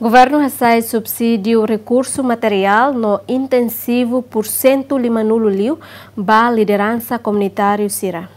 Governo recebe subsídio recurso material no intensivo por Limanulo liu ba liderança comunitária Sira.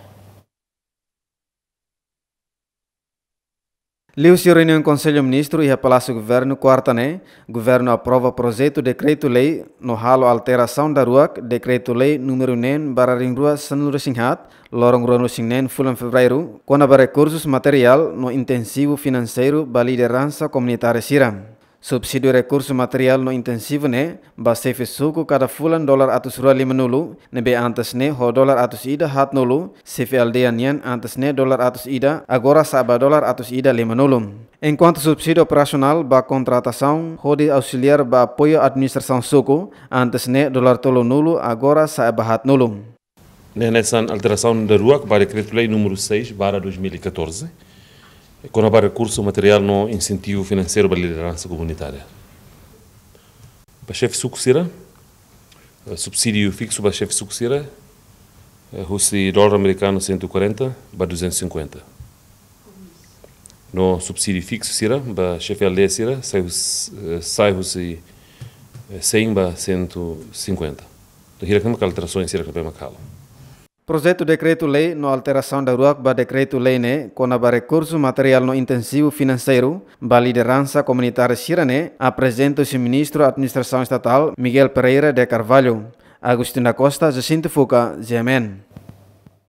Liu se reuniu em Conselho Ministro e a Palácio Governo quarta né. Governo aprova projeto decreto-lei no ralo alteração da rua, decreto-lei número 9 barra ring rua San Singhat, lorong rua Singnen fulan fevereiro, quando recursos material no intensivo financeiro para liderança comunitária Sira. Subsídio recurso material no intensivo ne, basefe suku cada fulan dolar atus rua lima nulu, nebe antas ne ho dolar atus ida hat nulu, sefe aldean yan antas ne dolar atus ida, agora saba dolar atus ida lima nulu. Enquanto subsídio operacional ba contratação, de auxiliar ba apoio administração suku, antas ne dolar tolo nulu, agora saba hat nulu. Nessa alteração da rua, que vai decreto lei número 6, barra 2014, quando recurso material no incentivo financeiro para a liderança comunitária. Para chefe sucessira, eh, subsídio fixo para chefe sucessira, eh, Rússia dólar americano 140 para 250. No subsídio fixo, sira, para chefe aldeia, sira, sai, eh, sai Rússia 100 para 150. Então, há é alterações, sira, que é para Projeto Decreto-Lei no alteração da rua para Decreto-Lei né, com a recurso material no intensivo financeiro, a liderança comunitária Chirane apresenta-se ministro da Administração Estatal Miguel Pereira de Carvalho, Agostinho da Costa Jacinto Fuca, GMN.